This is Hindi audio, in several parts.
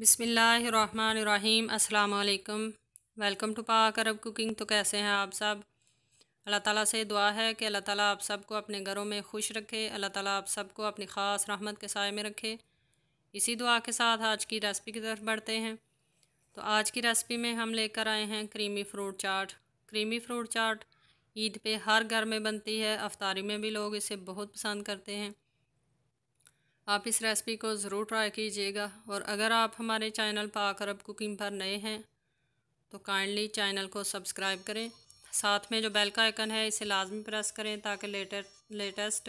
बिसमीम् अल्लाम वेलकम टू पाक अरब कुकिंग तो कैसे हैं आप सब अल्लाह ताला से दुआ है कि अल्लाह ताला आप सबको अपने घरों में खुश रखे अल्लाह ताला आप सबको अपनी ख़ास रहमत के साय में रखे इसी दुआ के साथ आज की रेसिपी की तरफ बढ़ते हैं तो आज की रेसिपी में हम लेकर आए हैं creamy fruit chaat creamy fruit chaat Eid पर हर घर में बनती है अफ्तारी में भी लोग इसे बहुत पसंद करते हैं आप इस रेसिपी को ज़रूर ट्राई कीजिएगा और अगर आप हमारे चैनल पाक अरब कुकिंग पर नए हैं तो काइंडली चैनल को सब्सक्राइब करें साथ में जो बेल का आइकन है इसे लाजमी प्रेस करें ताकि लेटर लेटेस्ट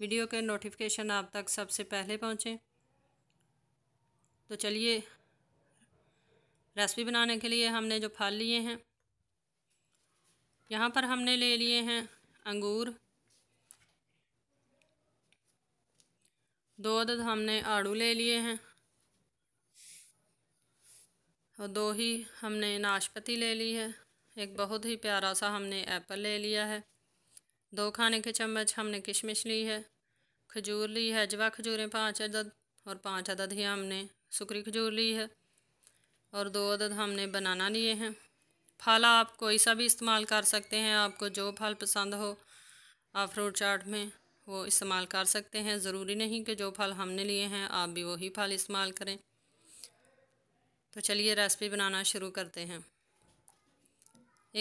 वीडियो के नोटिफिकेशन आप तक सबसे पहले पहुँचें तो चलिए रेसिपी बनाने के लिए हमने जो फल लिए हैं यहाँ पर हमने ले लिए हैं अंगूर दो अदद हमने आड़ू ले लिए हैं और दो ही हमने नाशपति ले ली है एक बहुत ही प्यारा सा हमने एप्पल ले लिया है दो खाने के चम्मच हमने किशमिश ली है खजूर ली है जवा खजूरें पाँच अदद और पाँच अदद ही हमने सुकरी खजूर ली है और दो अदद हमने बनाना लिए हैं फल आप कोई सा भी इस्तेमाल कर सकते हैं आपको जो फल पसंद हो आप फ्रूट चाट में वो इस्तेमाल कर सकते हैं ज़रूरी नहीं कि जो फल हमने लिए हैं आप भी वही फल इस्तेमाल करें तो चलिए रेसिपी बनाना शुरू करते हैं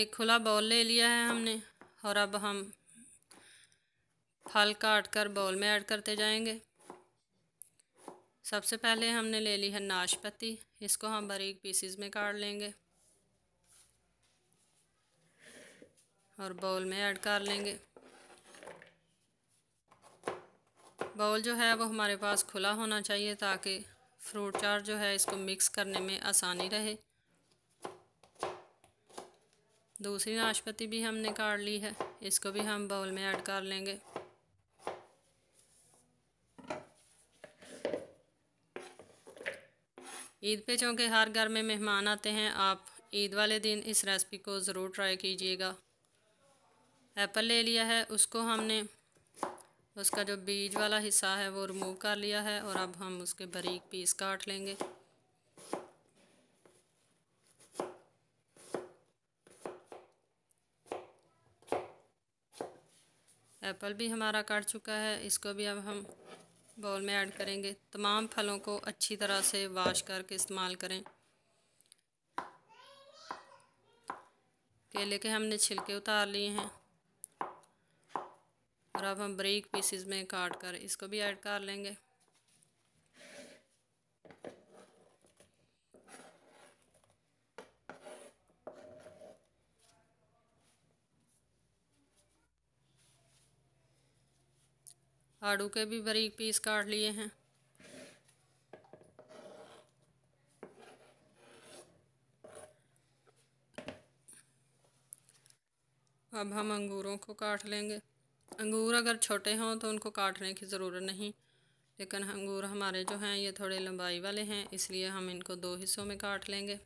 एक खुला बाउल ले लिया है हमने और अब हम फल काट कर बाउल में ऐड करते जाएंगे सबसे पहले हमने ले ली है नाशपत्ती इसको हम बारीक पीसीज में काट लेंगे और बाउल में ऐड कर लेंगे बाउल जो है वो हमारे पास खुला होना चाहिए ताकि फ्रूट चाट जो है इसको मिक्स करने में आसानी रहे दूसरी नाशपति भी हमने काट ली है इसको भी हम बाउल में ऐड कर लेंगे ईद पे चूँकि हर घर में मेहमान आते हैं आप ईद वाले दिन इस रेसिपी को ज़रूर ट्राई कीजिएगा एप्पल ले लिया है उसको हमने उसका जो बीज वाला हिस्सा है वो रिमूव कर लिया है और अब हम उसके बारीक पीस काट लेंगे एप्पल भी हमारा काट चुका है इसको भी अब हम बॉल में ऐड करेंगे तमाम फलों को अच्छी तरह से वाश करके इस्तेमाल करें केले के हमने छिलके उतार लिए हैं और अब हम ब्रेक पीसीज में काट कर इसको भी ऐड कर लेंगे आड़ू के भी बरीक पीस काट लिए हैं अब हम अंगूरों को काट लेंगे अंगूर अगर छोटे हों तो उनको काटने की ज़रूरत नहीं लेकिन अंगूर हमारे जो हैं ये थोड़े लंबाई वाले हैं इसलिए हम इनको दो हिस्सों में काट लेंगे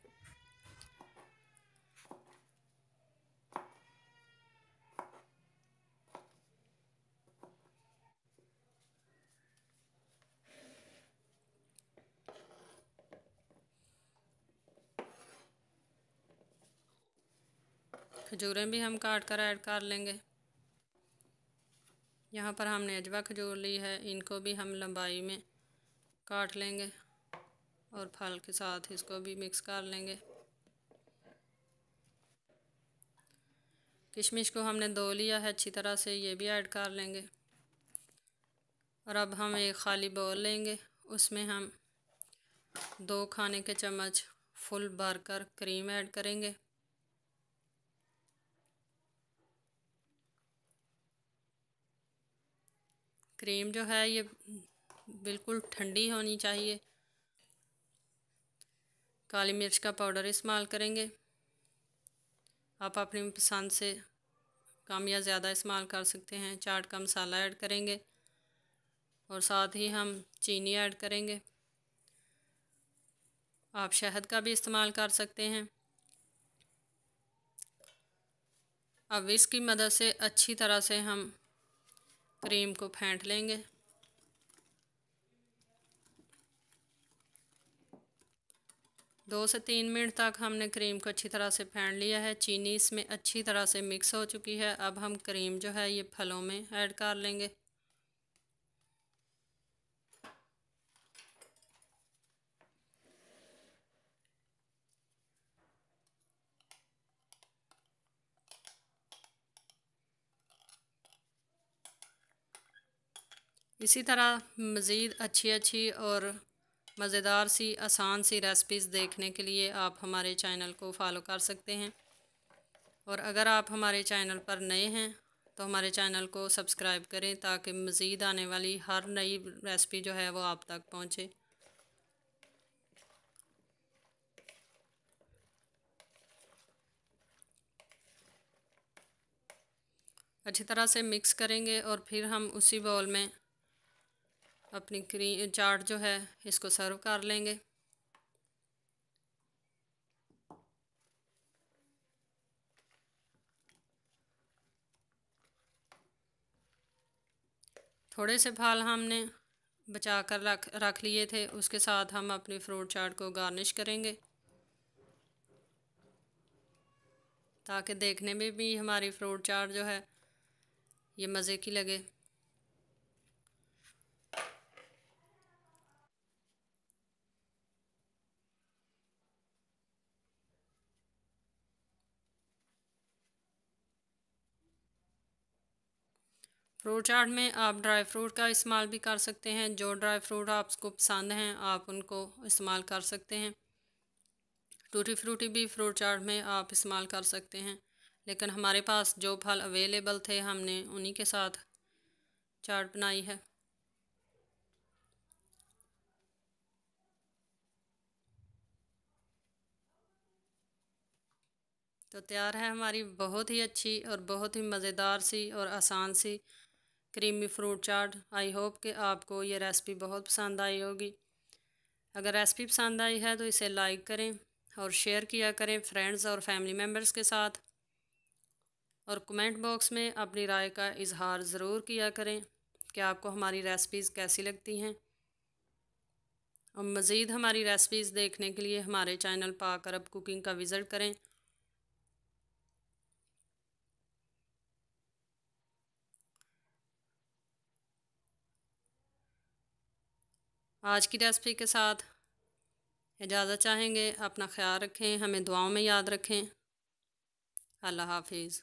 खजूरें भी हम काट कर ऐड कर लेंगे यहाँ पर हमने अजवा खजूर ली है इनको भी हम लंबाई में काट लेंगे और फल के साथ इसको भी मिक्स कर लेंगे किशमिश को हमने धो लिया है अच्छी तरह से ये भी ऐड कर लेंगे और अब हम एक खाली बोल लेंगे उसमें हम दो खाने के चम्मच फुल भरकर क्रीम ऐड करेंगे क्रीम जो है ये बिल्कुल ठंडी होनी चाहिए काली मिर्च का पाउडर इस्तेमाल करेंगे आप अपनी पसंद से कम या ज़्यादा इस्तेमाल कर सकते हैं चाट का मसाला ऐड करेंगे और साथ ही हम चीनी ऐड करेंगे आप शहद का भी इस्तेमाल कर सकते हैं अब इसकी मदद से अच्छी तरह से हम क्रीम को फेंट लेंगे दो से तीन मिनट तक हमने क्रीम को अच्छी तरह से फेंट लिया है चीनी इसमें अच्छी तरह से मिक्स हो चुकी है अब हम क्रीम जो है ये फलों में ऐड कर लेंगे इसी तरह मज़ीद अच्छी अच्छी और मज़ेदार सी आसान सी रेसिपीज़ देखने के लिए आप हमारे चैनल को फॉलो कर सकते हैं और अगर आप हमारे चैनल पर नए हैं तो हमारे चैनल को सब्सक्राइब करें ताकि मज़ीद आने वाली हर नई रेसिपी जो है वो आप तक पहुँचे अच्छी तरह से मिक्स करेंगे और फिर हम उसी बॉल में अपनी क्रीम चाट जो है इसको सर्व कर लेंगे थोड़े से फल हमने बचा कर रख रख लिए थे उसके साथ हम अपनी फ्रूट चाट को गार्निश करेंगे ताकि देखने में भी हमारी फ्रूट चाट जो है ये मज़े की लगे फ्रूट चाट में आप ड्राई फ्रूट का इस्तेमाल भी कर सकते हैं जो ड्राई फ्रूट आपको पसंद हैं आप उनको इस्तेमाल कर सकते हैं टूटी फ्रूटी भी फ्रूट चाट में आप इस्तेमाल कर सकते हैं लेकिन हमारे पास जो फल अवेलेबल थे हमने उन्हीं के साथ चाट बनाई है तो तैयार है हमारी बहुत ही अच्छी और बहुत ही मज़ेदार सी और आसान सी creamy fruit chaat I hope कि आपको ये रेसिपी बहुत पसंद आई होगी अगर रेसिपी पसंद आई है तो इसे लाइक करें और शेयर किया करें फ्रेंड्स और फैमिली मेम्बर्स के साथ और कमेंट बॉक्स में अपनी राय का इजहार ज़रूर किया करें कि आपको हमारी रेसिपीज़ कैसी लगती हैं और मज़ीद हमारी रेसिपीज़ देखने के लिए हमारे चैनल पाकर अब कुकिंग का विज़िट करें आज की रेसिपी के साथ इजाज़त चाहेंगे अपना ख्याल रखें हमें दुआओं में याद रखें अल्लाह हाफिज़